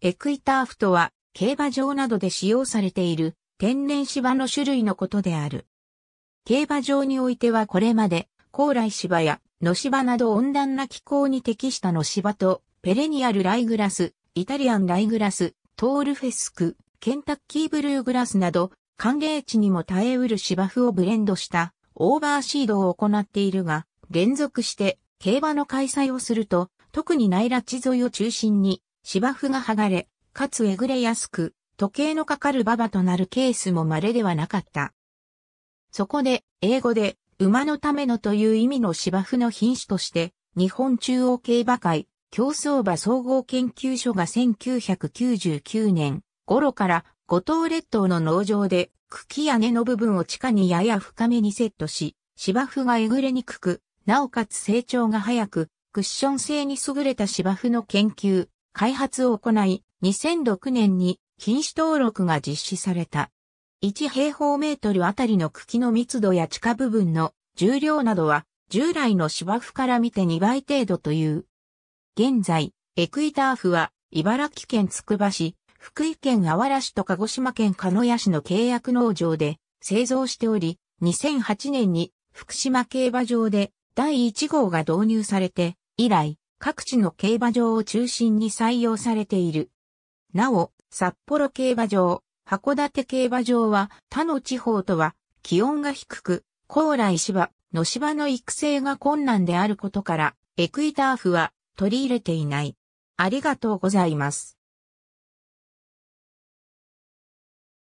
エクイターフとは、競馬場などで使用されている天然芝の種類のことである。競馬場においてはこれまで、高麗芝や野芝など温暖な気候に適した野芝と、ペレニアルライグラス、イタリアンライグラス、トールフェスク、ケンタッキーブルーグラスなど、寒冷地にも耐えうる芝生をブレンドしたオーバーシードを行っているが、連続して競馬の開催をすると、特に内ラ地沿いを中心に芝生が剥がれ、かつえぐれやすく、時計のかかる馬場となるケースも稀ではなかった。そこで、英語で、馬のためのという意味の芝生の品種として、日本中央競馬会、競争馬総合研究所が1999年頃から五島列島の農場で茎や根の部分を地下にやや深めにセットし、芝生がえぐれにくく、なおかつ成長が早く、クッション性に優れた芝生の研究、開発を行い、2006年に禁止登録が実施された。1平方メートルあたりの茎の密度や地下部分の重量などは従来の芝生から見て2倍程度という。現在、エクイターフは茨城県つくば市、福井県あわら市と鹿児島県鹿屋市の契約農場で製造しており、2008年に福島競馬場で第1号が導入されて以来、各地の競馬場を中心に採用されている。なお、札幌競馬場、函館競馬場は他の地方とは気温が低く、高麗芝、野芝の育成が困難であることから、エクイターフは取り入れていない。ありがとうございます。